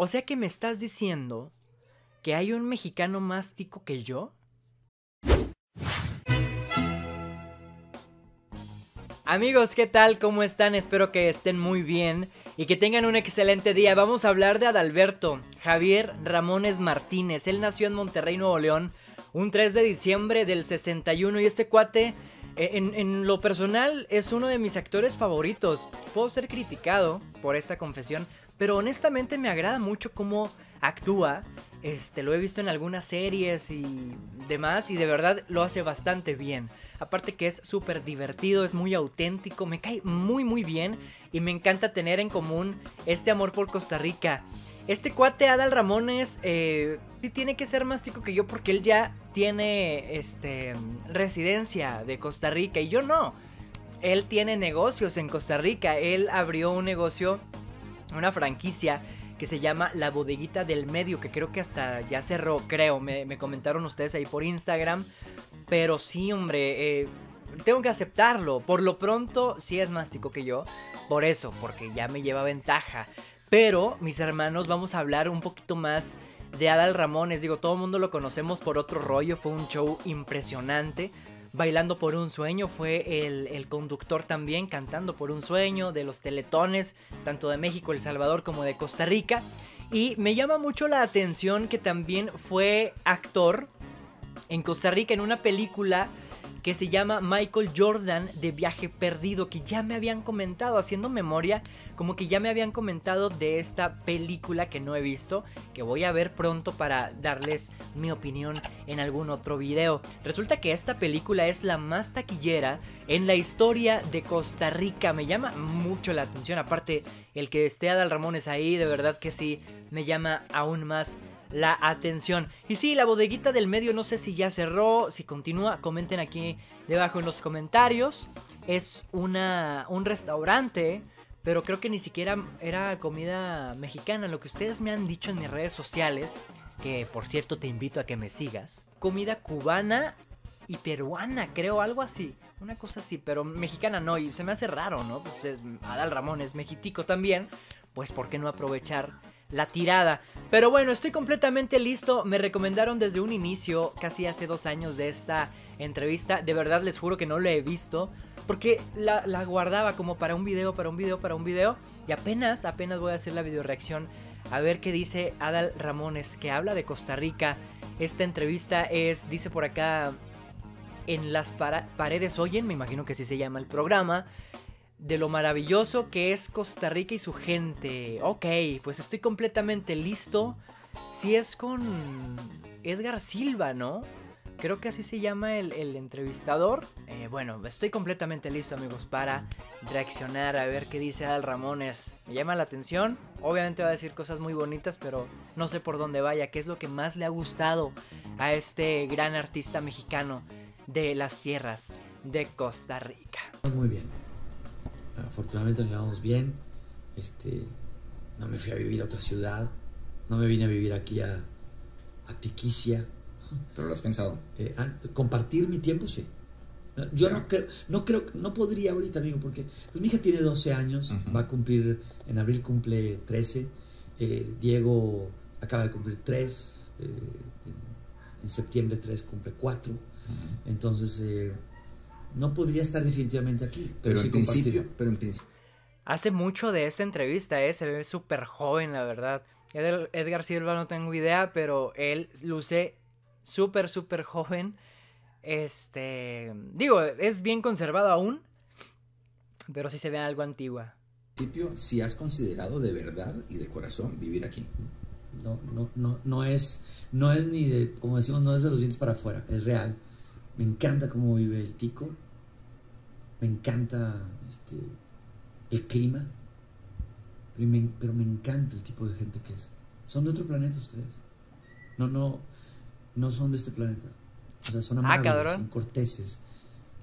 O sea que me estás diciendo que hay un mexicano más tico que yo. Amigos, ¿qué tal? ¿Cómo están? Espero que estén muy bien y que tengan un excelente día. Vamos a hablar de Adalberto Javier Ramones Martínez. Él nació en Monterrey, Nuevo León, un 3 de diciembre del 61 y este cuate, e, en, lo personal, es uno de mis actores favoritos. Puedo ser criticado por esta confesión, pero honestamente me agrada mucho cómo actúa. Este, lo he visto en algunas series y demás y de verdad lo hace bastante bien. Aparte que es súper divertido, es muy auténtico, me cae muy muy bien y me encanta tener en común este amor por Costa Rica. Este cuate Adal Ramones eh, sí tiene que ser más tico que yo porque él ya tiene este, residencia de Costa Rica y yo no. Él tiene negocios en Costa Rica, él abrió un negocio una franquicia que se llama La Bodeguita del Medio, que creo que hasta ya cerró, creo, me, comentaron ustedes ahí por Instagram, pero sí, hombre, eh, tengo que aceptarlo, por lo pronto sí es más tico que yo, por eso, porque ya me lleva ventaja, pero mis hermanos vamos a hablar un poquito más de Adal Ramones, digo, todo el mundo lo conocemos por otro rollo, fue un show impresionante, Bailando por un sueño fue el, conductor también, cantando por un sueño, de los teletones, tanto de México, El Salvador como de Costa Rica. Y me llama mucho la atención que también fue actor en Costa Rica en una película que se llama Michael Jordan de Viaje Perdido, que ya me habían comentado, haciendo memoria, como que ya me habían comentado de esta película que no he visto, que voy a ver pronto para darles mi opinión en algún otro video. Resulta que esta película es la más taquillera en la historia de Costa Rica, me llama mucho la atención, aparte el que esté Adal Ramones ahí, de verdad que sí, me llama aún más la atención. Y sí, la bodeguita del medio no sé si ya cerró, si continúa, comenten aquí debajo en los comentarios. Es una, un restaurante, pero creo que ni siquiera era comida mexicana. Lo que ustedes me han dicho en mis redes sociales, que por cierto te invito a que me sigas, comida cubana y peruana, creo, algo así. Una cosa así, pero mexicana no, y se me hace raro, ¿no? Pues Adal Ramón es mexitico también, pues ¿por qué no aprovechar? la tirada. Pero bueno, estoy completamente listo. Me recomendaron desde un inicio, casi hace dos años de esta entrevista. De verdad les juro que no la he visto. Porque la, guardaba como para un video, para un video, para un video. Y apenas, apenas voy a hacer la reacción. a ver qué dice Adal Ramones, que habla de Costa Rica. Esta entrevista es, dice por acá, en las paredes oyen, me imagino que así se llama el programa de lo maravilloso que es Costa Rica y su gente. Ok, pues estoy completamente listo. Si es con Edgar Silva, ¿no? Creo que así se llama el, entrevistador. Eh, bueno, estoy completamente listo, amigos, para reaccionar a ver qué dice Al Ramones. Me llama la atención. Obviamente va a decir cosas muy bonitas, pero no sé por dónde vaya. ¿Qué es lo que más le ha gustado a este gran artista mexicano de las tierras de Costa Rica? Muy bien afortunadamente nos llevamos bien, este, no me fui a vivir a otra ciudad, no me vine a vivir aquí a, a Tiquicia. ¿Pero lo has pensado? Eh, compartir mi tiempo, sí. Yo no creo, no creo, no podría ahorita, amigo, porque pues, mi hija tiene 12 años, va a cumplir, en abril cumple 13, eh, Diego acaba de cumplir 3, eh, en, septiembre 3 cumple 4, entonces no podría estar definitivamente aquí, pero, en principio, Hace mucho de esta entrevista, eh, se ve súper joven, la verdad. Edgar, Silva no tengo idea, pero él luce súper, súper joven. Este, digo, es bien conservado aún, pero sí se ve algo antigua. principio, si has considerado de verdad y de corazón vivir aquí. No, no, no, no es, no es ni de, como decimos, no es de los dientes para afuera, es real. Me encanta cómo vive el tico. Me encanta este, el clima. Pero me, encanta el tipo de gente que es. Son de otro planeta ustedes. No, no, no son de este planeta. O sea, son amables, ah, son corteses.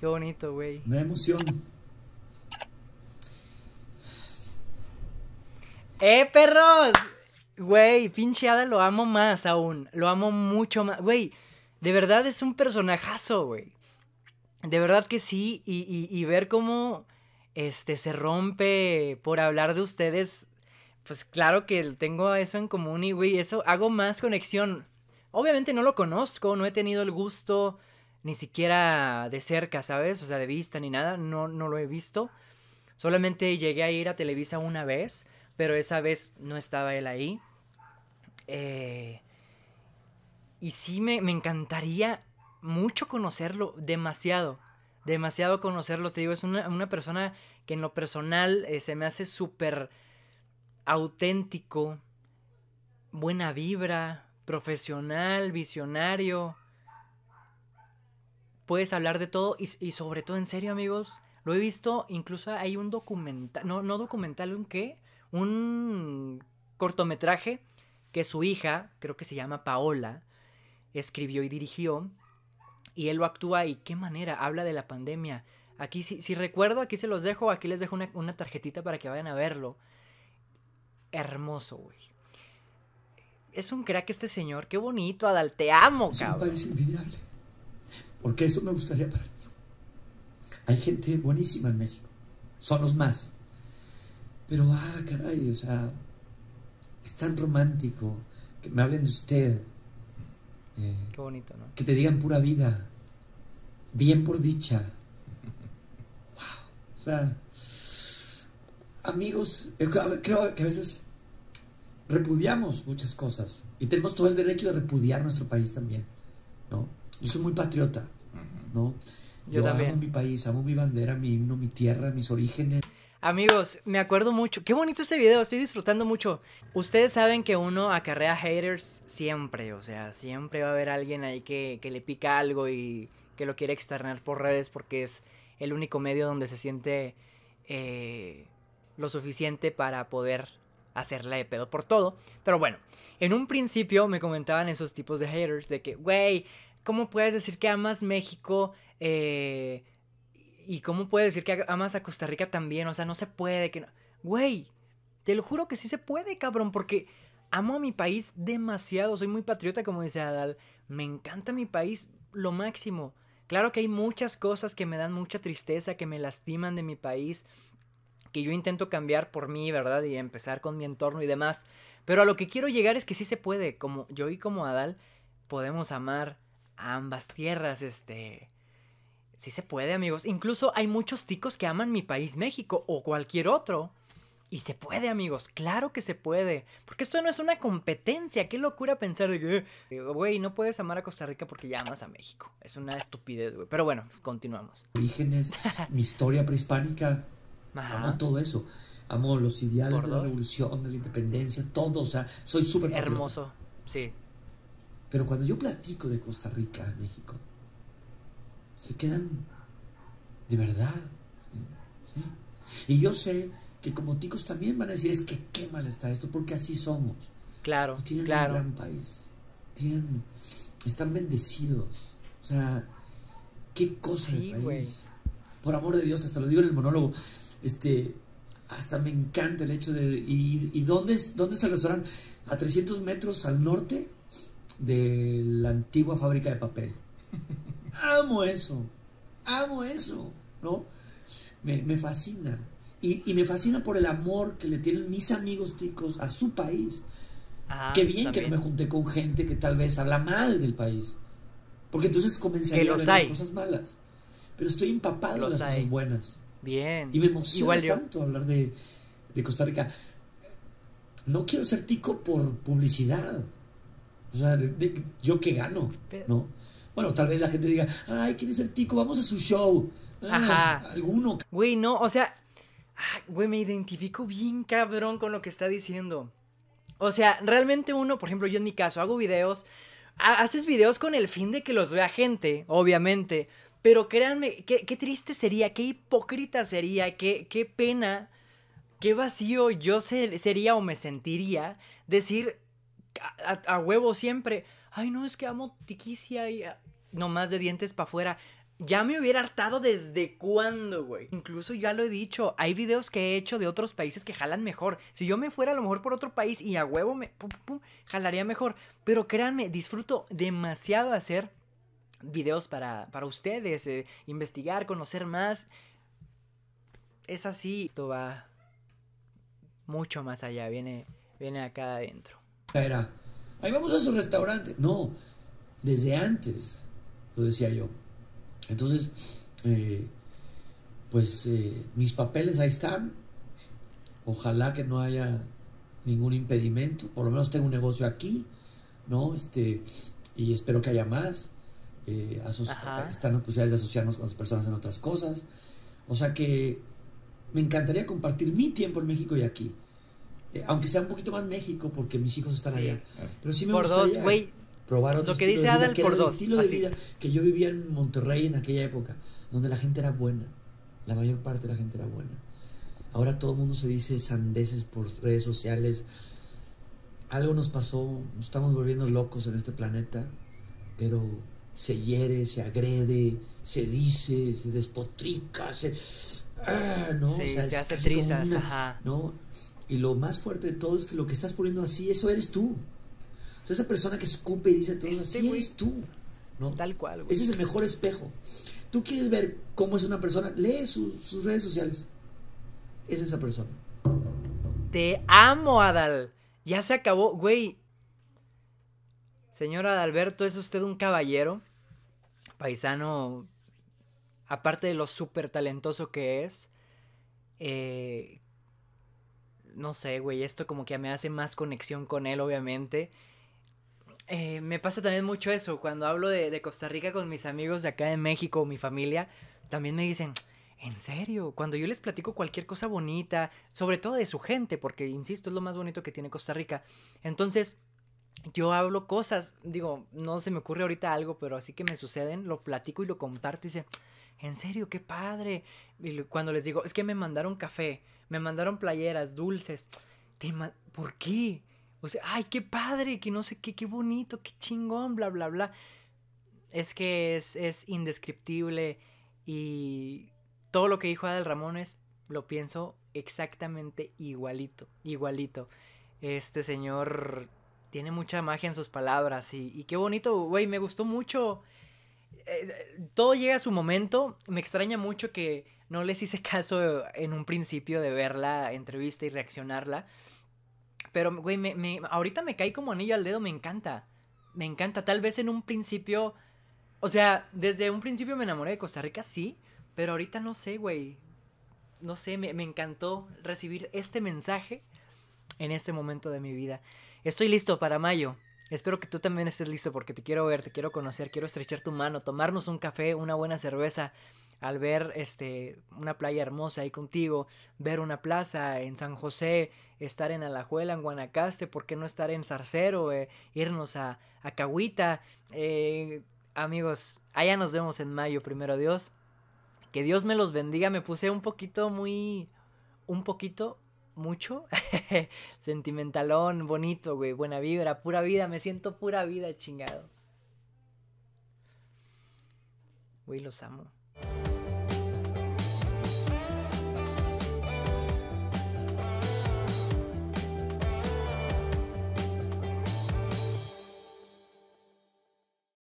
Qué bonito, güey. Me da emoción. ¡Eh, perros! Güey, pinche Ada lo amo más aún. Lo amo mucho más. Güey, de verdad es un personajazo, güey. De verdad que sí, y, ver cómo este, se rompe por hablar de ustedes, pues claro que tengo eso en común y, güey, eso hago más conexión. Obviamente no lo conozco, no he tenido el gusto ni siquiera de cerca, ¿sabes? O sea, de vista ni nada, no, no lo he visto. Solamente llegué a ir a Televisa una vez, pero esa vez no estaba él ahí. Eh, y sí, me, me encantaría mucho conocerlo, demasiado, demasiado conocerlo. Te digo, es una, persona que en lo personal eh, se me hace súper auténtico, buena vibra, profesional, visionario. Puedes hablar de todo y, sobre todo en serio, amigos. Lo he visto, incluso hay un documental, no, no documental, un qué, un cortometraje que su hija, creo que se llama Paola, escribió y dirigió, y él lo actúa y qué manera habla de la pandemia. Aquí, si, si recuerdo, aquí se los dejo, aquí les dejo una, tarjetita para que vayan a verlo. Hermoso, güey. Es un crack este señor, qué bonito, Adal, te amo, cabrón. porque eso me gustaría para mí. Hay gente buenísima en México, son los más. Pero, ah, caray, o sea, es tan romántico que me hablen de usted, Mm. bonito, ¿no? Que te digan pura vida, bien por dicha. Wow. O sea, amigos, eh, creo que a veces repudiamos muchas cosas y tenemos todo el derecho de repudiar nuestro país también, ¿no? Yo soy muy patriota, ¿no? Yo, amo mi país, amo mi bandera, mi himno, mi tierra, mis orígenes. Amigos, me acuerdo mucho. Qué bonito este video, estoy disfrutando mucho. Ustedes saben que uno acarrea haters siempre, o sea, siempre va a haber alguien ahí que, le pica algo y que lo quiere externar por redes porque es el único medio donde se siente eh, lo suficiente para poder hacerle de pedo por todo. Pero bueno, en un principio me comentaban esos tipos de haters de que, güey, ¿cómo puedes decir que amas México? Eh, ¿Y cómo puede decir que amas a Costa Rica también? O sea, no se puede. que no... Güey, te lo juro que sí se puede, cabrón, porque amo a mi país demasiado. Soy muy patriota, como dice Adal. Me encanta mi país lo máximo. Claro que hay muchas cosas que me dan mucha tristeza, que me lastiman de mi país, que yo intento cambiar por mí, ¿verdad? Y empezar con mi entorno y demás. Pero a lo que quiero llegar es que sí se puede. Como yo y como Adal podemos amar a ambas tierras, este Sí se puede, amigos. Incluso hay muchos ticos que aman mi país, México, o cualquier otro. Y se puede, amigos, claro que se puede. Porque esto no es una competencia. Qué locura pensar de que, eh, güey, no puedes amar a Costa Rica porque ya amas a México. Es una estupidez, güey. Pero bueno, continuamos. Orígenes, mi historia prehispánica. Amo todo eso. Amo los ideales de la revolución, de la independencia, todo. O sea, soy súper Hermoso, sí. Pero cuando yo platico de Costa Rica, México, se quedan de verdad. Y yo sé que como ticos también van a decir, es que qué mal está esto, porque así somos. Claro, pues tienen claro. un gran país, tienen, están bendecidos. O sea, qué cosa Por amor de Dios, hasta lo digo en el monólogo, este, hasta me encanta el hecho de... ¿Y, dónde, es, dónde es el restaurante? A 300 metros al norte de la antigua fábrica de papel. Amo eso, amo eso, ¿no? Me, fascina. Y, me fascina por el amor que le tienen mis amigos ticos a su país. Que ah, Qué bien que no me junté con gente que tal vez habla mal del país. Porque entonces comenzaría a ver de cosas malas. Pero estoy empapado de las cosas buenas. Bien. Y me emociona tanto hablar de, Costa Rica. No quiero ser tico por publicidad. O sea, yo que gano, ¿no? Bueno, tal vez la gente diga, ay, ¿quién es el tico? Vamos a su show. Ah, Ajá. Alguno. Güey, no, o sea, güey, me identifico bien cabrón con lo que está diciendo. O sea, realmente uno, por ejemplo, yo en mi caso hago videos, haces videos con el fin de que los vea gente, obviamente. Pero créanme, qué, qué triste sería, qué hipócrita sería, qué, qué pena, qué vacío yo sería o me sentiría decir a huevo siempre ay no, es que amo tiquicia y ah, no más de dientes para afuera. Ya me hubiera hartado desde cuándo, güey. Incluso ya lo he dicho, hay videos que he hecho de otros países que jalan mejor. Si yo me fuera a lo mejor por otro país y a huevo me jalaría mejor. Pero créanme, disfruto demasiado hacer videos para, ustedes, eh, investigar, conocer más. Es así, esto va mucho más allá, viene, viene acá adentro. Era ahí vamos a su restaurante. No, desde antes, lo decía yo. Entonces, eh, pues eh, mis papeles ahí están. Ojalá que no haya ningún impedimento. Por lo menos tengo un negocio aquí, ¿no? Este, y espero que haya más. Eh, están las posibilidades de asociarnos con las personas en otras cosas. O sea que me encantaría compartir mi tiempo en México y aquí. Eh, aunque sea un poquito más México, porque mis hijos están allá. Ah. Pero sí me por gustaría güey. Probar otro lo que dice Adal, por dos. estilo de vida que yo vivía en Monterrey en aquella época, donde la gente era buena. La mayor parte de la gente era buena. Ahora todo el mundo se dice sandeces por redes sociales. Algo nos pasó, nos estamos volviendo locos en este planeta, pero se hiere, se agrede, se dice, se despotrica, se. Ah, ¿no? se hace trizas, ajá. ¿no? Y lo más fuerte de todo es que lo que estás poniendo así, eso eres tú. O sea, esa persona que escupe y dice todo este así eres tú. ¿no? Tal cual, güey. Ese es el mejor espejo. Tú quieres ver cómo es una persona, lee sus redes sociales. Es esa persona. Te amo, Adal. Ya se acabó, güey. Señor Adalberto, es usted un caballero. Paisano, aparte de lo súper talentoso que es, eh, no sé, güey, esto como que me hace más conexión con él, obviamente. Eh, me pasa también mucho eso, cuando hablo de, Costa Rica con mis amigos de acá en México, mi familia, también me dicen, en serio, cuando yo les platico cualquier cosa bonita, sobre todo de su gente, porque, insisto, es lo más bonito que tiene Costa Rica. Entonces, yo hablo cosas, digo, no se me ocurre ahorita algo, pero así que me suceden, lo platico y lo comparto y en serio, qué padre. cuando les digo, es que me mandaron café, me mandaron playeras, dulces. ¿Por qué? O sea, ay, qué padre, que no sé qué, qué bonito, qué chingón, bla, bla, bla. Es que es, es indescriptible y todo lo que dijo Adel Ramones lo pienso exactamente igualito, igualito. Este señor tiene mucha magia en sus palabras y, y qué bonito, güey, me gustó mucho eh, todo llega a su momento. Me extraña mucho que no les hice caso en un principio de ver la entrevista y reaccionarla. Pero, güey, ahorita me cae como anillo al dedo, me encanta. Me encanta. Tal vez en un principio. O sea, desde un principio me enamoré de Costa Rica, sí. Pero ahorita no sé, güey. No sé, me encantó recibir este mensaje en este momento de mi vida. Estoy listo para mayo. Espero que tú también estés listo porque te quiero ver, te quiero conocer, quiero estrechar tu mano, tomarnos un café, una buena cerveza, al ver este, una playa hermosa ahí contigo, ver una plaza en San José, estar en Alajuela, en Guanacaste, ¿por qué no estar en Zarcero, eh? irnos a, a Cahuita? Eh, amigos, allá nos vemos en mayo, primero Dios. Que Dios me los bendiga, me puse un poquito muy... Un poquito mucho. Sentimentalón, bonito, güey. Buena vibra, pura vida. Me siento pura vida, chingado. Güey, los amo.